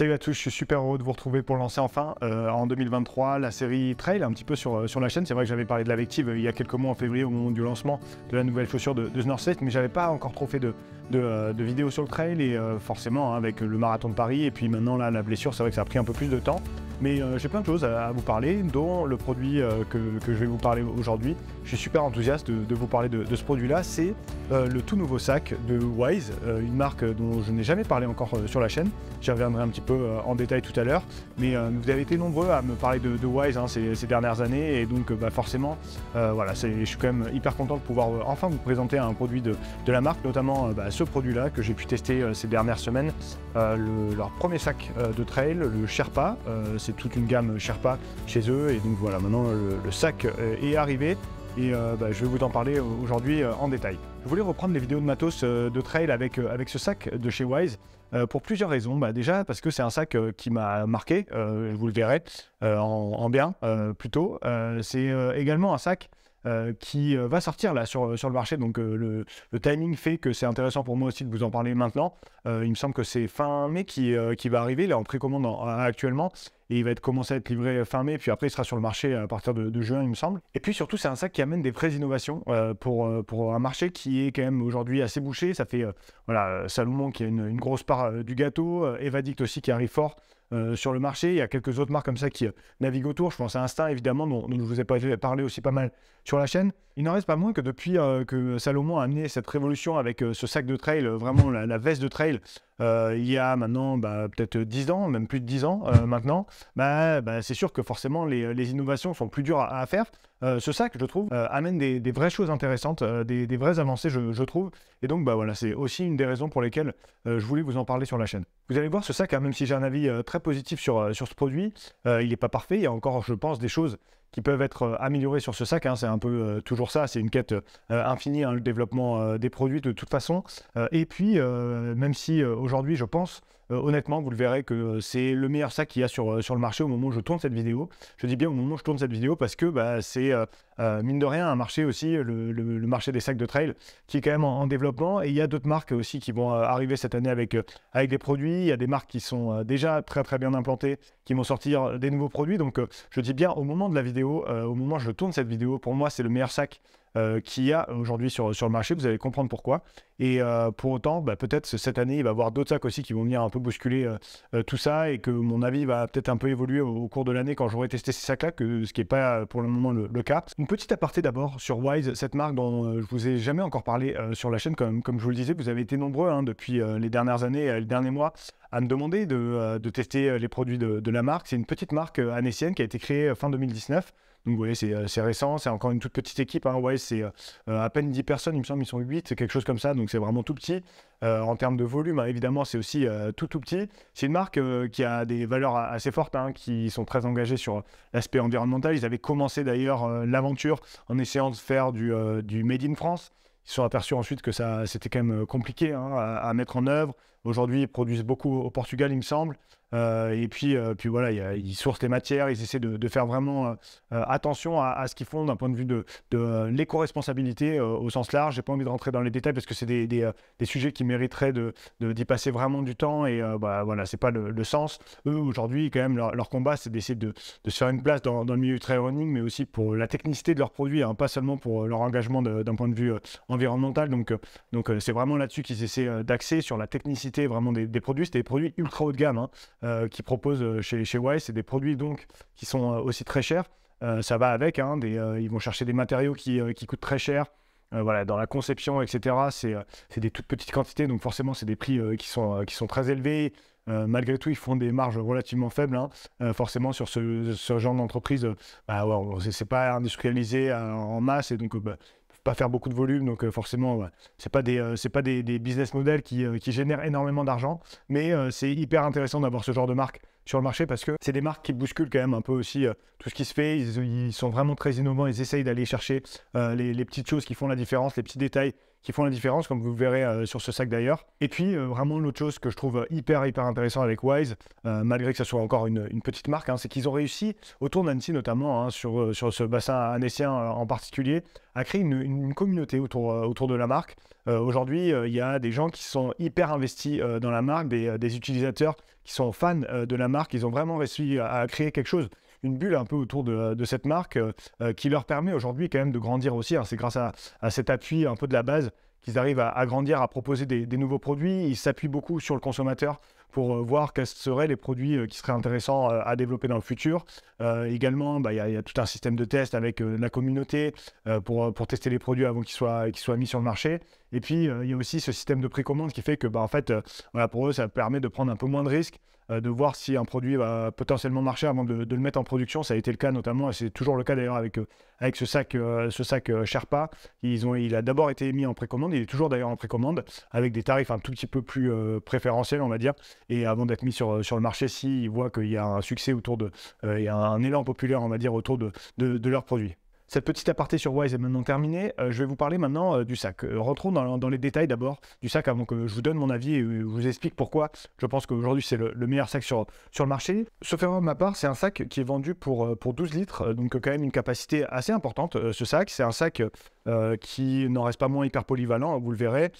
Salut à tous, je suis super heureux de vous retrouver pour lancer enfin euh, en 2023 la série Trail un petit peu euh, sur, la chaîne. C'est vrai que j'avais parlé de la Vective euh, il y a quelques mois en février au moment du lancement de la nouvelle chaussure de, de mais je mais j'avais pas encore trop fait de, euh, de, vidéos sur le trail et euh, forcément hein, avec le marathon de Paris et puis maintenant là la blessure c'est vrai que ça a pris un peu plus de temps mais euh, j'ai plein de choses à, vous parler dont le produit que, je vais vous parler aujourd'hui. Je suis super enthousiaste de, vous parler de, ce produit là, c'est le tout nouveau sac de Wise, une marque dont je n'ai jamais parlé encore sur la chaîne. J'y reviendrai un petit peu en détail tout à l'heure mais vous avez été nombreux à me parler de, Wise hein, ces, dernières années et donc bah, forcément voilà c'est je suis quand même hyper content de pouvoir enfin vous présenter un produit de, la marque notamment sur bah, ce produit-là que j'ai pu tester euh, ces dernières semaines. Euh, leur premier sac euh, de trail, le Sherpa, c'est toute une gamme Sherpa chez eux. Et donc voilà, maintenant le, sac est arrivé et bah, je vais vous en parler aujourd'hui en détail. Je voulais reprendre les vidéos de matos de trail avec, avec ce sac de chez Wise pour plusieurs raisons. Bah, déjà parce que c'est un sac qui m'a marqué, vous le verrez en, en bien plutôt. c'est également un sac euh, qui euh, va sortir là sur, sur le marché. Donc euh, le, timing fait que c'est intéressant pour moi aussi de vous en parler maintenant. il me semble que c'est fin mai qui, qui va arriver, là en précommande actuellement. Et il va être, commencer à être livré fin mai, puis après il sera sur le marché à partir de, de juin, il me semble. Et puis surtout, c'est un sac qui amène des vraies innovations pour, pour un marché qui est quand même aujourd'hui assez bouché. Ça fait voilà, Salomon qui a une, une grosse part du gâteau, Evadict aussi qui arrive fort. Euh, sur le marché. Il y a quelques autres marques comme ça qui euh, naviguent autour. Je pense à Insta, évidemment, dont, je vous ai parlé aussi pas mal sur la chaîne. Il n'en reste pas moins que depuis euh, que Salomon a amené cette révolution avec ce sac de trail, vraiment la veste de trail, euh, il y a maintenant bah, peut-être 10 ans, même plus de 10 ans euh, maintenant, bah, bah, c'est sûr que forcément les, innovations sont plus dures à, faire. Euh, ce sac, je trouve, amène des, vraies choses intéressantes, des, vraies avancées, je, trouve. Et donc, bah, voilà, c'est aussi une des raisons pour lesquelles je voulais vous en parler sur la chaîne. Vous allez voir, ce sac, hein, même si j'ai un avis très positif sur ce produit, il n'est pas parfait. Il y a encore, je pense, des choses qui peuvent être euh, améliorés sur ce sac. Hein. c'est un peu euh, toujours ça, c'est une quête euh, infinie, hein, le développement des produits de toute façon. et puis, même si aujourd'hui, je pense, euh, honnêtement, vous le verrez que euh, c'est le meilleur sac qu'il y a euh, sur, le marché au moment où je tourne cette vidéo. Je dis bien au moment où je tourne cette vidéo parce que bah, c'est, mine de rien, un marché aussi, le, marché des sacs de trail, qui est quand même en, développement. Et il y a d'autres marques aussi qui vont arriver cette année avec, avec des produits. Il y a des marques qui sont déjà très très bien implantées, qui vont sortir des nouveaux produits. Donc je dis bien au moment de la vidéo, au moment où je tourne cette vidéo, pour moi, c'est le meilleur sac qui euh, qu'il y a aujourd'hui sur, sur le marché. Vous allez comprendre pourquoi. Et euh, pour autant, bah, peut-être cette année, il va y avoir d'autres sacs aussi qui vont venir un peu bousculer euh, tout ça et que mon avis va peut-être un peu évoluer au, cours de l'année quand j'aurai testé ces sacs-là, que ce qui n'est pas pour le moment le, cas. Une petite aparté d'abord sur Wise, cette marque dont je vous ai jamais encore parlé sur la chaîne, comme, comme je vous le disais, vous avez été nombreux hein, depuis les dernières années, les derniers mois à me demander de, de tester les produits de, de la marque. C'est une petite marque anécienne qui a été créée fin 2019 donc vous voyez, euh, c'est récent, c'est encore une toute petite équipe. Hein. Ouais, c'est euh, à peine 10 personnes, il me semble, ils sont 8, quelque chose comme ça. Donc c'est vraiment tout petit. Euh, en termes de volume, hein, évidemment, c'est aussi tout tout petit. C'est une marque qui a des valeurs assez fortes, hein, qui sont très engagées sur l'aspect environnemental. Ils avaient commencé d'ailleurs l'aventure en essayant de faire du, Made in France. Ils se sont aperçus ensuite que ça c'était quand même compliqué hein, à, mettre en œuvre. Aujourd'hui, ils produisent beaucoup au Portugal, il me semble. Euh, et puis, euh, puis voilà, ils sourcent les matières, ils essaient de, faire vraiment euh, attention à, ce qu'ils font d'un point de vue de, l'éco-responsabilité au sens large. J'ai pas envie de rentrer dans les détails parce que c'est des, des, sujets qui mériteraient d'y de, d'y passer vraiment du temps et bah, voilà, c'est pas le, sens. Eux, aujourd'hui, quand même, leur, combat, c'est d'essayer de, de, se faire une place dans, dans le milieu du trail running, mais aussi pour la technicité de leurs produits, hein, pas seulement pour leur engagement d'un point de vue environnemental. Donc, donc c'est vraiment là-dessus qu'ils essaient d'axer sur la technicité vraiment des, produits. C'est des produits ultra haut de gamme. Hein. Euh, qui proposent euh, chez, chez Wise. C'est des produits donc qui sont euh, aussi très chers. ça va avec, hein, des, ils vont chercher des matériaux qui, qui coûtent très cher. voilà, dans la conception, etc. C'est, des toutes petites quantités, donc forcément, c'est des prix qui, sont, qui sont très élevés. malgré tout, ils font des marges relativement faibles. Hein. forcément, sur ce, ce genre d'entreprise, bah, ouais, c'est, pas industrialisé en masse, et donc bah, faire beaucoup de volume, donc euh, forcément, c'est pas des, euh, c'est pas des, business models qui, euh, qui génèrent énormément d'argent, mais c'est hyper intéressant d'avoir ce genre de marque sur le marché parce que c'est des marques qui bousculent quand même un peu aussi tout ce qui se fait. Ils, sont vraiment très innovants. Ils essayent d'aller chercher les, petites choses qui font la différence, les petits détails qui font la différence, comme vous verrez euh, sur ce sac d'ailleurs. Et puis, euh, vraiment, l'autre chose que je trouve euh, hyper, hyper intéressant avec Wise, malgré que ce soit encore une, petite marque, hein, c'est qu'ils ont réussi, autour d'Annecy notamment, hein, sur, sur ce bassin annécien en particulier, à créer une, communauté autour, autour de la marque. Aujourd'hui, il y a des gens qui sont hyper investis dans la marque, des, utilisateurs qui sont fans de la marque. Ils ont vraiment réussi à créer quelque chose une bulle un peu autour de, cette marque euh, euh, qui leur permet aujourd'hui quand même de grandir aussi. C'est grâce à, cet appui un peu de la base qu'ils arrivent à, grandir, à proposer des, des nouveaux produits. Ils s'appuient beaucoup sur le consommateur pour euh, voir quels seraient les produits euh, qui seraient intéressants euh, à développer dans le futur. également, bah, il y, a tout un système de test avec la communauté pour, pour tester les produits avant qu'ils soient, qu'ils soient mis sur le marché. Et puis, il y a aussi ce système de précommande qui fait que, bah, en fait, voilà, pour eux, ça permet de prendre un peu moins de risques de voir si un produit va potentiellement marcher avant de, le mettre en production. Ça a été le cas notamment, et c'est toujours le cas d'ailleurs avec, avec ce sac, ce sac Sherpa. Ils ont, il a d'abord été mis en précommande, il est toujours d'ailleurs en précommande, avec des tarifs un tout petit peu plus préférentiels, on va dire. Et avant d'être mis euh, sur, le marché, s'ils voient qu'il y a un succès autour de, euh, a un élan populaire, on va dire, autour de leurs produits. Cette petite aparté sur Wise est maintenant terminée. Euh, je vais vous parler maintenant euh, du sac. Euh, rentrons dans, les détails d'abord du sac avant que je vous donne mon avis et vous explique pourquoi je pense qu'aujourd'hui c'est le, meilleur sac sur, sur le marché. Sauf que de ma part, c'est un sac qui est vendu pour, pour 12 litres, donc quand même une capacité assez importante. ce sac, c'est un sac qui n'en reste pas moins hyper polyvalent, vous le verrez,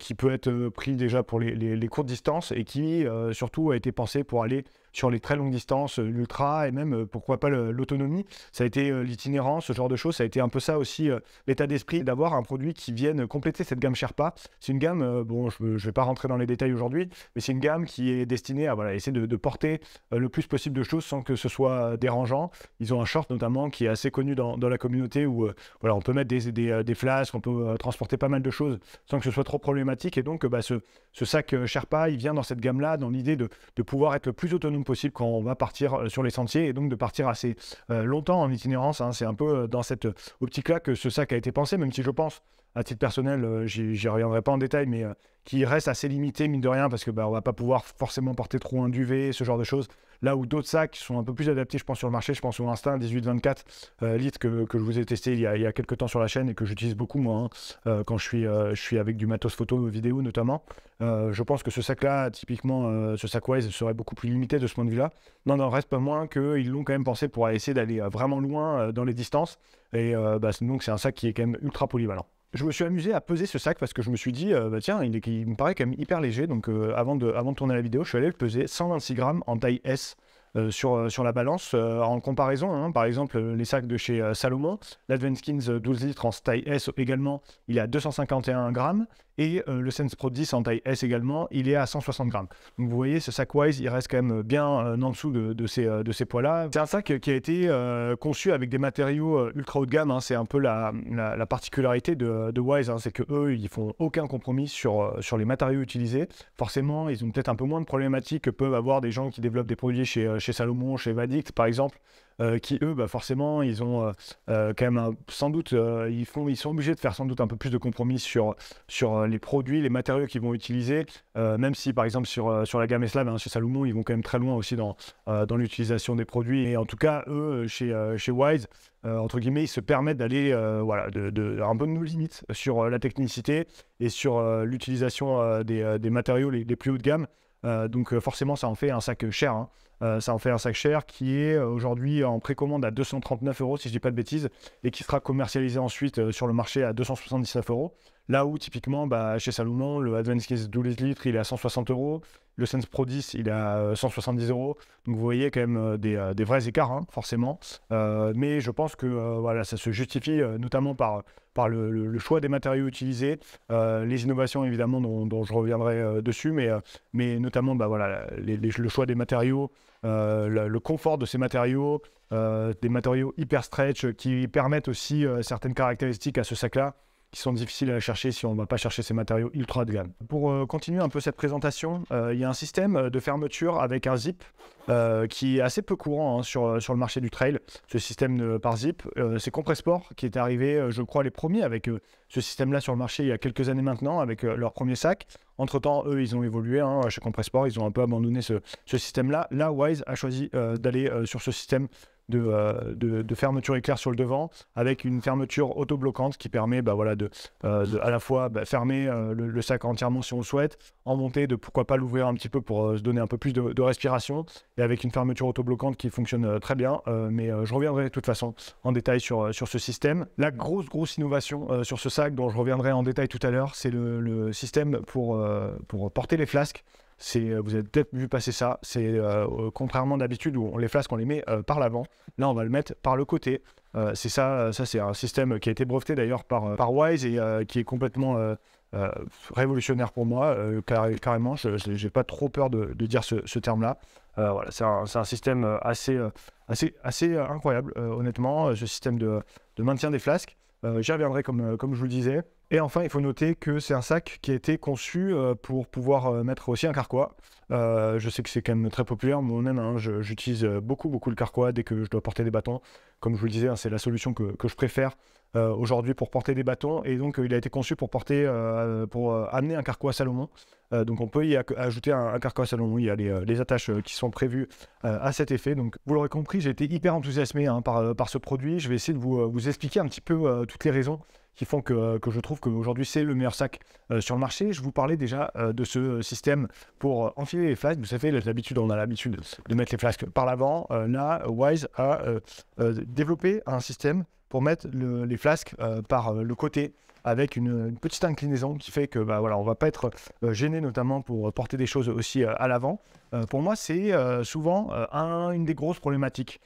qui peut être pris déjà pour les, les courtes distances et qui surtout a été pensé pour aller sur les très longues distances, euh, l'ultra et même euh, pourquoi pas l'autonomie. Ça a été euh, l'itinérance, ce genre de choses. Ça a été un peu ça aussi l'état d'esprit d'avoir un produit qui vienne compléter cette gamme Sherpa. C'est une gamme, bon, je ne vais pas rentrer dans les détails aujourd'hui, mais c'est une gamme qui est destinée à voilà, essayer de, porter le plus possible de choses sans que ce soit dérangeant. Ils ont un short notamment qui est assez connu dans, la communauté où voilà, on peut mettre des, des, flasques, on peut transporter pas mal de choses sans que ce soit trop problématique. Et donc, bah, ce, ce, sac Sherpa, il vient dans cette gamme-là, dans l'idée de, de pouvoir être le plus autonome possible quand on va partir euh, sur les sentiers et donc de partir assez euh, longtemps en itinérance. Hein. C'est un peu euh, dans cette optique-là que ce sac a été pensé, même si je pense, à titre personnel, j'y reviendrai pas en détail, mais qui reste assez limité, mine de rien, parce que bah, on va pas pouvoir forcément porter trop un duvet, ce genre de choses. Là où d'autres sacs sont un peu plus adaptés, je pense, sur le marché, je pense au Instinct 18-24 euh, litres que, je vous ai testé il y, a, il a, quelques temps sur la chaîne et que j'utilise beaucoup moi hein, euh, quand je suis, euh, je suis avec du matos photo vidéo notamment. je pense que ce sac-là, typiquement, ce sac Wise serait beaucoup plus limité de ce point de vue-là. Non, non, reste pas moins qu'ils l'ont quand même pensé pour essayer d'aller vraiment loin dans les distances. Et bah, donc c'est un sac qui est quand même ultra polyvalent je me suis amusé à peser ce sac parce que je me suis dit, euh, bah tiens, il, me paraît quand même hyper léger. Donc euh, avant, de, avant de tourner la vidéo, je suis allé le peser 126 grammes en taille S. Euh, sur, sur la balance en comparaison hein. par exemple les sacs de chez Salomon l'Advent 12 litres en taille S également il est à 251 grammes et euh, le Sense Pro 10 en taille S également, il est à 160 grammes. vous voyez, ce sac Wise, il reste quand même bien euh, en dessous de, ces, euh, de ces poids-là. C'est un sac qui a été conçu avec des matériaux ultra haut de gamme. Hein. C'est un peu la, particularité de, Wise, hein. c'est que eux, ils font aucun compromis sur, sur les matériaux utilisés. Forcément, ils ont peut-être un peu moins de problématiques que peuvent avoir des gens qui développent des produits chez, chez Salomon, chez Vadict, par exemple. Euh, qui eux, bah, forcément, ils ont euh, euh, quand même sans doute, ils, font, ils sont obligés de faire sans doute un peu plus de compromis sur, sur les produits, les matériaux qu'ils vont utiliser, même si par exemple sur, sur la gamme Eslab, hein, chez Salomon, ils vont quand même très loin aussi dans, dans l'utilisation des produits. Et en tout cas, eux, chez, chez Wise, entre guillemets, ils se permettent d'aller voilà, de, un peu de nos limites sur la technicité et sur l'utilisation des, des, matériaux les, les plus haut de gamme. Euh, donc euh, forcément, ça en fait un sac cher. Hein. Euh, ça en fait un sac cher qui est aujourd'hui en précommande à 239 euros, si je dis pas de bêtises, et qui sera commercialisé ensuite sur le marché à 279 euros. Là où, typiquement, bah, chez Salomon, le Advanced Case 12 litres, il est à 160 euros. Le Sense Pro 10, il est à 170 euh, euros. Donc, vous voyez quand même euh, euh, des, vrais écarts, hein, forcément. mais je pense que voilà, ça se justifie notamment par, par le, choix des matériaux utilisés, les innovations, évidemment, dont, je reviendrai dessus, mais, mais notamment bah, voilà, le choix des matériaux, le, confort de ces matériaux, des matériaux hyper stretch qui permettent aussi certaines caractéristiques à ce sac-là sont difficiles à chercher si on ne va pas chercher ces matériaux ultra de gamme. Pour euh, continuer un peu cette présentation, euh, il y a un système de fermeture avec un zip euh, qui est assez peu courant hein, sur, sur le marché du trail, ce système par zip. c'est Compressport qui est arrivé, je crois, les premiers avec ce système-là sur le marché il y a quelques années maintenant, avec leur premier sac. Entre-temps, eux, ils ont évolué hein, chez Compressport, ils ont un peu abandonné ce, ce système-là. Là, Wise a choisi d'aller sur ce système euh, de, fermeture éclair sur le devant, avec une fermeture autobloquante qui permet bah, voilà, de, euh, à la fois bah, fermer euh, le, sac entièrement si on le souhaite, en montée, de pourquoi pas l'ouvrir un petit peu pour se donner un peu plus de, respiration, et avec une fermeture autobloquante qui fonctionne très bien. mais je reviendrai de toute façon en détail sur, sur ce système. La grosse, grosse innovation sur ce sac, dont je reviendrai en détail tout à l'heure, c'est le, le, système pour, pour porter les flasques. Euh, vous avez peut-être vu passer ça. C'est euh, euh, contrairement d'habitude où on les flasques, on les met par l'avant. Là, on va le mettre par le côté. c'est ça, ça c'est un système qui a été breveté d'ailleurs par, par Wise et qui est complètement révolutionnaire pour moi. carrément, je n'ai pas trop peur de, dire ce, terme-là. voilà, c'est un, système assez, assez, assez incroyable, honnêtement, ce système de, maintien des flasques. J'y reviendrai comme, comme je vous le disais. Et enfin, il faut noter que c'est un sac qui a été conçu euh, pour pouvoir euh, mettre aussi un carquois. Euh, je sais que c'est quand même très populaire, moi-même, hein. j'utilise beaucoup, beaucoup le carquois dès que je dois porter des bâtons. Comme je vous le disais, hein, c'est la solution que, je préfère euh, aujourd'hui pour porter des bâtons. Et donc, euh, il a été conçu pour porter, euh, pour amener un carquois Salomon. donc, on peut y ajouter un, un, à Salomon. Il y a les, attaches qui sont prévues à cet effet. Donc, vous l'aurez compris, j'ai été hyper enthousiasmé hein, par, par ce produit. Je vais essayer de vous, vous expliquer un petit peu toutes les raisons qui font que, je trouve qu'aujourd'hui c'est le meilleur sac sur le marché. Je vous parlais déjà de ce système pour enfiler les flasques. Vous savez, d'habitude, on a l'habitude de mettre les flasques par l'avant. là, Wise a développé un système pour mettre les flasques euh, par euh, le côté avec une, petite inclinaison qui fait que bah, voilà, on va pas être euh, gêné notamment pour porter des choses aussi à l'avant. pour moi, c'est souvent une des grosses problématiques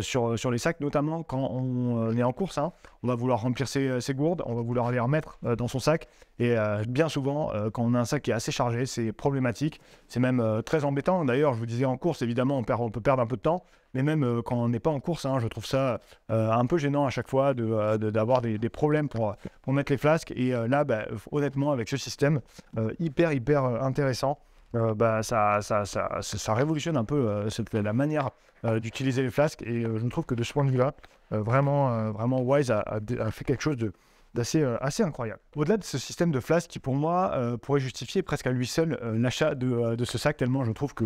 sur, les sacs, notamment quand on est en course. Hein. on va vouloir remplir ses, gourdes, on va vouloir les remettre dans son sac. Et bien souvent, quand on a un sac qui est assez chargé, c'est problématique. C'est même très embêtant. D'ailleurs, je vous disais en course, évidemment, on peut perdre un peu de temps mais même euh, quand on n'est pas en course, hein, je trouve ça euh, un peu gênant à chaque fois d'avoir euh, de, d'avoir des, problèmes pour, pour mettre les flasques. Et là, bah, honnêtement, avec ce système, hyper, hyper intéressant. bah, ça, ça, ça, révolutionne un peu la manière d'utiliser les flasques. Et je trouve que de ce point de vue-là, vraiment, vraiment Wise a, fait quelque chose de, d'assez euh, assez incroyable. Au-delà de ce système de flasques qui, pour moi, euh, pourrait justifier presque à lui seul euh, l'achat de, ce sac, tellement je trouve que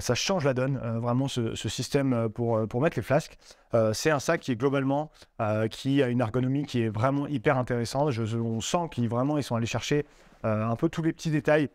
ça change la donne, vraiment, ce, système pour, pour mettre les flasques. c'est un sac qui est globalement, qui a une ergonomie qui est vraiment hyper intéressante. Je, on sent qu'ils vraiment, ils sont allés chercher un peu tous les petits détails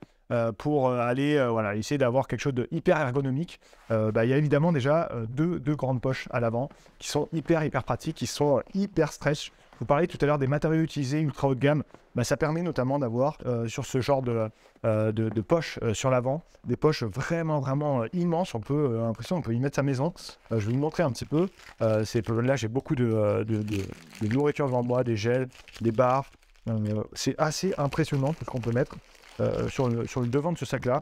pour aller voilà, essayer d'avoir quelque chose de hyper ergonomique, bah, il y a évidemment déjà deux, deux, grandes poches à l'avant qui sont hyper, hyper pratiques, qui sont hyper stretch vous parliez tout à l'heure des matériaux utilisés ultra haut de gamme. Bah, ça permet notamment d'avoir euh, sur ce genre de, euh, de, euh, sur l'avant, des poches vraiment, vraiment immenses. On peut, l'impression, on peut y mettre sa maison. je vais vous montrer un petit peu. là, j'ai beaucoup de, de, nourriture devant moi, des gels, des barres. c'est assez impressionnant ce qu'on peut mettre sur, sur le devant de ce sac-là.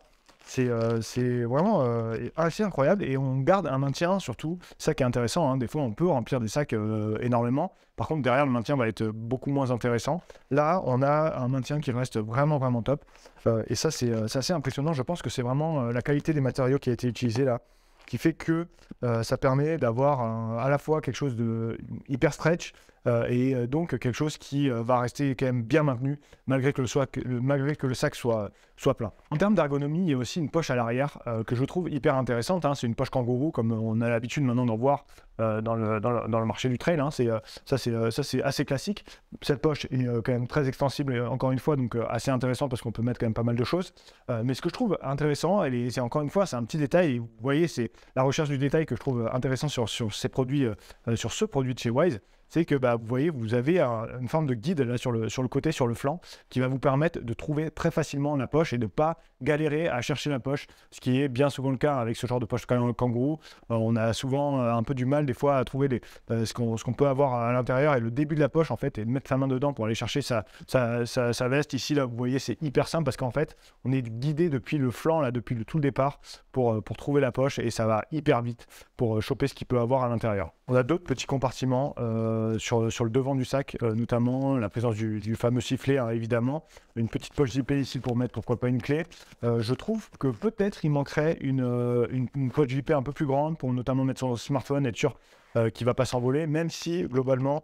Euh, c'est vraiment euh, assez incroyable et on garde un maintien surtout. Ça qui est intéressant, hein, des fois on peut remplir des sacs euh, énormément. Par contre, derrière le maintien va être beaucoup moins intéressant. Là, on a un maintien qui reste vraiment vraiment top. et ça, c'est assez impressionnant. Je pense que c'est vraiment la qualité des matériaux qui a été utilisée là qui fait que ça permet d'avoir à la fois quelque chose de hyper stretch euh, et euh, donc quelque chose qui euh, va rester quand même bien maintenu malgré que le, malgré que le sac soit, soit plein. En termes d'ergonomie, il y a aussi une poche à l'arrière que je trouve hyper intéressante. Hein. c'est une poche kangourou comme on a l'habitude maintenant d'en voir dans le, dans, le, marché du trail. Hein. C'est, ça, c'est, ça, c'est assez classique. Cette poche est quand même très extensible, et encore une fois, donc assez intéressante parce qu'on peut mettre quand même pas mal de choses. mais ce que je trouve intéressant, et c'est encore une fois, c'est un petit détail. Et vous voyez, c'est la recherche du détail que je trouve intéressant sur, sur ces produits, sur ce produit de chez Wise c'est que bah, vous voyez, vous avez une forme de guide là sur le, sur le côté, sur le flanc, qui va vous permettre de trouver très facilement la poche et de ne pas galérer à chercher la poche, ce qui est bien souvent le cas avec ce genre de poche kangourou. Euh, on a souvent euh, un peu du mal des fois à trouver les, euh, ce qu'on peut avoir à l'intérieur et le début de la poche en fait, et de mettre sa main dedans pour aller chercher sa, sa, sa, veste. Ici, là, vous voyez, c'est hyper simple parce qu'en fait, on est guidé depuis le flanc, là, depuis le, tout le départ, pour, pour trouver la poche et ça va hyper vite pour choper ce qu'il peut avoir à l'intérieur. On a d'autres petits compartiments. Euh, sur, le devant du sac, euh, notamment la présence du, fameux sifflet, hein, évidemment. Une petite poche JP ici pour mettre, pourquoi pas, une clé. Euh, je trouve que peut-être il manquerait une, une, poche JP un peu plus grande pour notamment mettre son smartphone, être sûr qu'il ne va pas s'envoler, même si globalement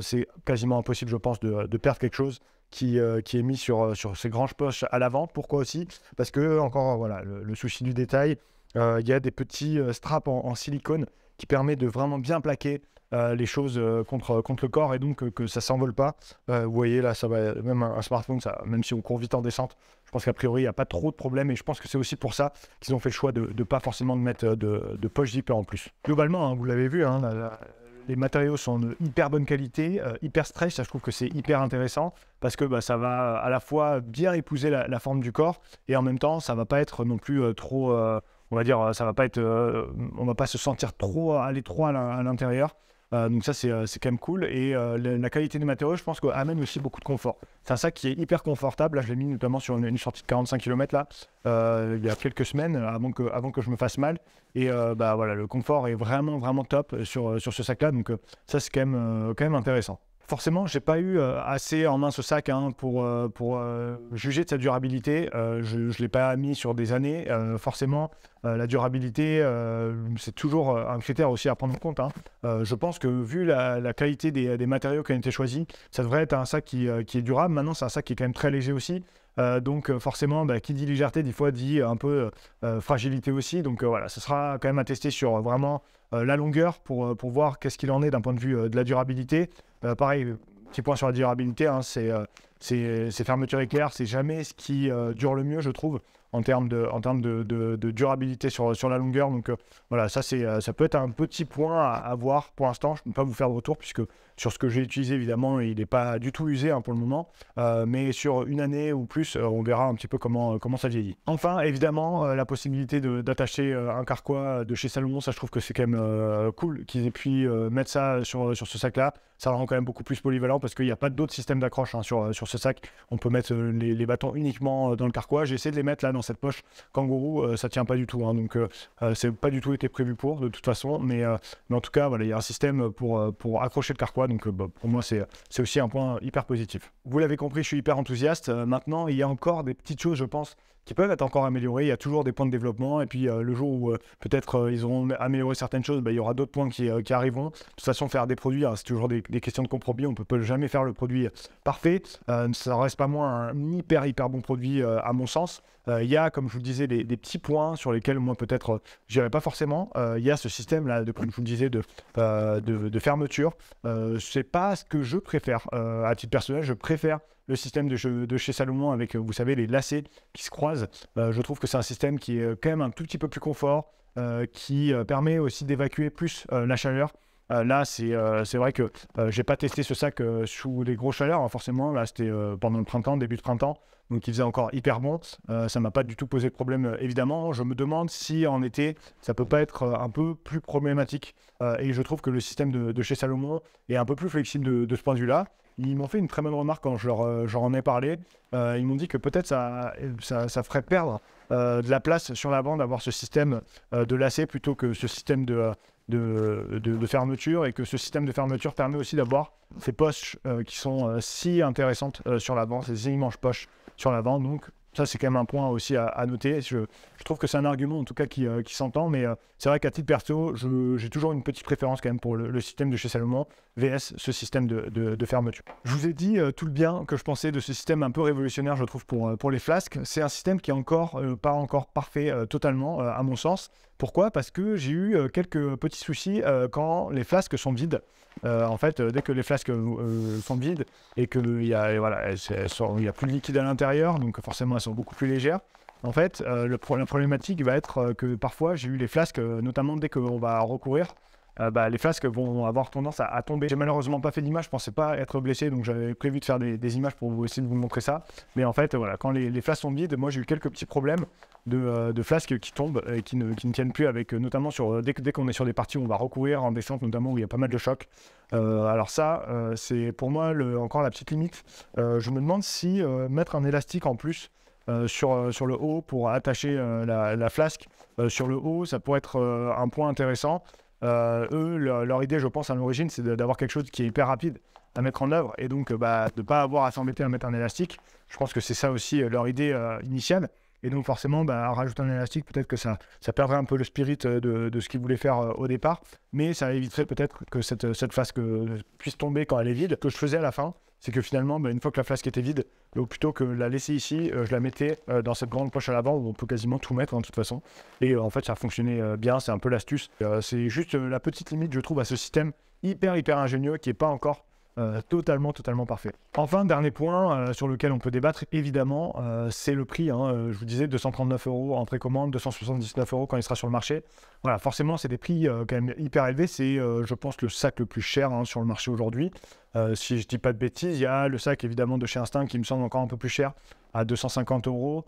c'est quasiment impossible, je pense, de, perdre quelque chose qui, qui est mis sur, sur ces grandes poches à l'avant. Pourquoi aussi Parce que, encore, voilà, le, souci du détail, il y a des petits straps en, en silicone qui permet de vraiment bien plaquer euh, les choses euh, contre, contre le corps et donc que ça s'envole pas. Euh, vous voyez là, ça va, même un, smartphone, ça, même si on court vite en descente, je pense qu'a priori il n'y a pas trop de problèmes. et je pense que c'est aussi pour ça qu'ils ont fait le choix de ne pas forcément de mettre de, poche zipper en plus. Globalement, hein, vous l'avez vu, hein, les matériaux sont de hyper bonne qualité, hyper stress. ça je trouve que c'est hyper intéressant parce que bah, ça va à la fois bien épouser la, la, forme du corps et en même temps ça va pas être non plus trop on va dire, euh, ça va pas être, euh, on va pas se sentir trop euh, à l'étroit à l'intérieur. donc ça, c'est quand même cool. Et la, qualité des matériaux, je pense, amène aussi beaucoup de confort. C'est un sac qui est hyper confortable. Là, je l'ai mis notamment sur une, sortie de 45 km, là, il y a quelques semaines, avant que, avant que je me fasse mal. Et bah, voilà, le confort est vraiment, vraiment top sur, sur ce sac-là. Donc ça, c'est quand, même, quand même intéressant. Forcément, j'ai pas eu assez en main ce sac hein, pour, pour juger de sa durabilité. je ne l'ai pas mis sur des années. forcément, euh, la durabilité, euh, c'est toujours euh, un critère aussi à prendre en compte. Hein. je pense que vu la, qualité des, matériaux qui ont été choisis, ça devrait être un sac qui, est durable. Maintenant, c'est un sac qui est quand même très léger aussi. donc forcément, bah, qui dit légèreté, des fois dit un peu fragilité aussi. Donc voilà, ce sera quand même à tester sur vraiment la longueur pour, voir qu'est-ce qu'il en est d'un point de vue de la durabilité. pareil, petit point sur la durabilité, hein, c'est fermeture éclair, c'est jamais ce qui dure le mieux, je trouve en termes de, en termes de, durabilité sur, sur la longueur. Donc euh, voilà, ça, c'est, euh, ça peut être un petit point à, voir. Pour l'instant, je ne peux pas vous faire de retour puisque sur ce que j'ai utilisé, évidemment, il n'est pas du tout usé hein, pour le moment. Euh, mais sur une année ou plus, on verra un petit peu comment, comment ça vieillit. Enfin, évidemment, la possibilité d'attacher un carquois de chez Salomon, ça, je trouve que c'est quand même cool qu'ils aient pu mettre ça sur, sur ce sac-là ça rend quand même beaucoup plus polyvalent parce qu'il n'y a pas d'autre système d'accroche hein, sur, euh, sur ce sac. On peut mettre euh, les, bâtons uniquement euh, dans le carquois. J'ai essayé de les mettre là dans cette poche kangourou, ça tient pas du tout. Hein, donc c'est pas du tout été prévu pour de toute façon. Mais, en tout cas, voilà, il y a un système pour, pour accrocher le carquois. Donc bah, pour moi, c'est aussi un point hyper positif. Vous l'avez compris, je suis hyper enthousiaste. maintenant, il y a encore des petites choses, je pense, qui peuvent être encore améliorés. Il y a toujours des points de développement. Et puis euh, le jour où euh, peut-être euh, ils auront amélioré certaines choses, bah, il y aura d'autres points qui, arriveront. De toute façon, faire des produits, hein, c'est toujours des, des, questions de compromis. On ne peut jamais faire le produit parfait. ça reste pas moins un hyper, hyper bon produit à mon sens. Euh, il y a, comme je vous le disais, des, petits points sur lesquels moi peut-être j'irai pas forcément. Euh, il y a ce système là, de, comme je vous le disais, de, euh, de, de, fermeture. c'est pas ce que je préfère. à titre personnel, je préfère le système de, de, chez Salomon avec, vous savez, les lacets qui se croisent. je trouve que c'est un système qui est quand même un tout petit peu plus confort, qui permet aussi d'évacuer plus la chaleur. Euh, là, euh, c'est vrai que euh, j'ai pas testé ce sac sous les gros chaleurs, hein, forcément. Là, c'était pendant le printemps, début de printemps, donc il faisait encore hyper bon. ça m'a pas du tout posé de problème, évidemment. Je me demande si en été, ça peut pas être un peu plus problématique. et je trouve que le système de, chez Salomon est un peu plus flexible de ce point de vue-là. Ils m'ont fait une très bonne remarque quand je leur, euh, en ai parlé. Euh, ils m'ont dit que peut-être ça, ça, ferait perdre euh, de la place sur la bande d'avoir ce système de lacet plutôt que ce système de, de, fermeture et que ce système de fermeture permet aussi d'avoir ces poches qui sont si intéressantes sur la bande, ces immenses poches sur la bande. Donc ça, c'est quand même un point aussi à, noter. Je, je, trouve que c'est un argument, en tout cas, qui, euh, s'entend. Mais euh, c'est vrai qu'à titre perso, j'ai toujours une petite préférence quand même pour le, système de chez Salomon, VS, ce système de, fermeture. Je vous ai dit euh, tout le bien que je pensais de ce système un peu révolutionnaire, je trouve, pour, pour les flasques. C'est un système qui est encore pas encore parfait totalement, à mon sens. Pourquoi Parce que j'ai eu euh, quelques petits soucis euh, quand les flasques sont vides. Euh, en fait, dès que les flasques sont vides et qu'il n'y a, voilà, y a plus de liquide à l'intérieur, donc forcément elles sont beaucoup plus légères, en fait, le la problématique va être que parfois, j'ai eu les flasques, notamment dès qu'on va recourir, bah, les flasques vont avoir tendance à, tomber. J'ai malheureusement pas fait d'image, je pensais pas être blessé, donc j'avais prévu de faire des, images pour essayer de vous montrer ça. Mais en fait, voilà, quand les flasques sont vides, moi j'ai eu quelques petits problèmes euh, de, flasques qui tombent et qui ne, qui ne tiennent plus, avec euh, notamment sur euh, dès, dès qu'on est sur des parties où on va recourir en descente, notamment où il y a pas mal de chocs. alors ça, c'est pour moi encore la petite limite. je me demande si mettre un élastique en plus sur, sur le haut pour attacher la, la, flasque sur le haut, ça pourrait être un point intéressant. eux, leur, idée, je pense, à l'origine, c'est d'avoir quelque chose qui est hyper rapide à mettre en œuvre et donc bah, de ne pas avoir à s'embêter à mettre un élastique. Je pense que c'est ça aussi leur idée initiale. Et donc forcément, bah, rajouter un élastique, peut-être que ça, ça perdrait un peu le spirit euh, de, ce qu'il voulait faire euh, au départ, mais ça éviterait peut-être que cette, euh, flasque puisse tomber quand elle est vide. Ce que je faisais à la fin, c'est que finalement, bah, une fois que la flasque était vide, plutôt que la laisser ici, je la mettais dans cette grande poche à l'avant où on peut quasiment tout mettre hein, de toute façon. Et en fait, ça fonctionnait bien, c'est un peu l'astuce. c'est juste la petite limite, je trouve, à ce système hyper, hyper ingénieux qui n'est pas encore euh, totalement, totalement parfait. Enfin, dernier point euh, sur lequel on peut débattre, évidemment, euh, c'est le prix. Hein. je vous disais 239 euros en précommande, 279 euros quand il sera sur le marché. Voilà, forcément, c'est des prix quand même hyper élevés. C'est, je pense, le sac le plus cher hein, sur le marché aujourd'hui. si je dis pas de bêtises, il y a le sac évidemment de chez Instinct qui me semble encore un peu plus cher, à 250 euros,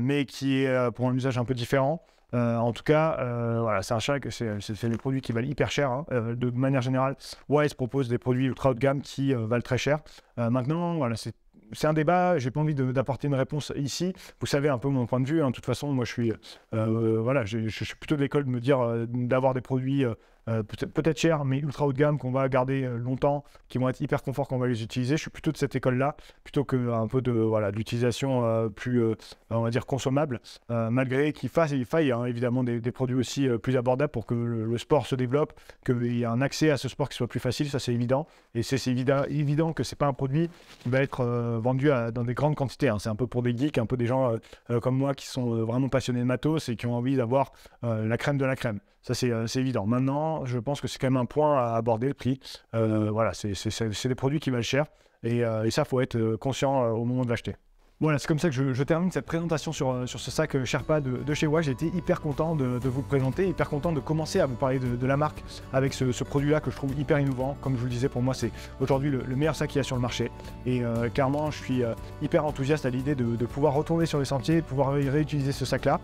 mais qui est pour un usage un peu différent. Euh, en tout cas, euh, voilà, c'est un chat que c'est, c'est, des produits qui valent hyper cher. Hein. Euh, de manière générale, Wise propose des produits ultra haut de gamme qui valent très cher. maintenant, voilà, c'est, c'est un débat. J'ai pas envie d'apporter une réponse ici. Vous savez un peu mon point de vue. Hein. De toute façon, moi, je suis, voilà, je, je, suis plutôt de l'école de me dire d'avoir des produits euh, peut-être cher, mais ultra haut de gamme, qu'on va garder euh, longtemps, qui vont être hyper confort, qu'on va les utiliser. Je suis plutôt de cette école-là, plutôt que euh, un peu de voilà d'utilisation plus, on va dire, consommable, malgré qu'il fasse, il faille hein, évidemment des, produits aussi plus abordables pour que le, sport se développe, qu'il y ait un accès à ce sport qui soit plus facile, ça c'est évident. Et c'est évident, évident que c'est pas un produit qui va être vendu dans des grandes quantités. Hein. C'est un peu pour des geeks, un peu des gens comme moi qui sont vraiment passionnés de matos et qui ont envie d'avoir la crème de la crème. Ça, euh, c'est évident. Maintenant, je pense que c'est quand même un point à aborder, le prix. Euh, voilà, c'est des produits qui valent cher. Et, euh, ça, il faut être conscient au moment de l'acheter. Voilà, c'est comme ça que je, termine cette présentation sur, euh, ce sac euh, Sherpa de, chez WA. J'ai été hyper content de, vous le présenter, hyper content de commencer à vous parler de, la marque avec ce, produit-là que je trouve hyper innovant. Comme je vous le disais, pour moi, c'est aujourd'hui le, meilleur sac qu'il y a sur le marché. Et euh, clairement, je suis hyper enthousiaste à l'idée de, pouvoir retourner sur les sentiers, pouvoir réutiliser ce sac-là.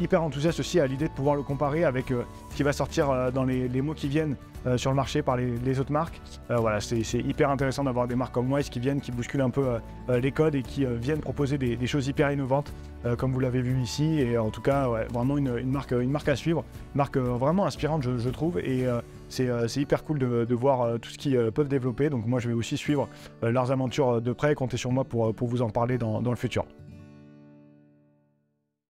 hyper enthousiaste aussi à l'idée de pouvoir le comparer avec ce qui va sortir dans les, les mois qui viennent euh, sur le marché par les, autres marques. Euh, voilà, c'est hyper intéressant d'avoir des marques comme Wise qui viennent, qui bousculent un peu euh, les codes et qui viennent proposer des, choses hyper innovantes, comme vous l'avez vu ici. Et en tout cas, vraiment une, marque, une marque à suivre, une marque vraiment inspirante, je, trouve. Et c'est hyper cool de, voir tout ce qu'ils peuvent développer. Donc moi, je vais aussi suivre leurs aventures de près. Comptez sur moi pour, vous en parler dans le futur.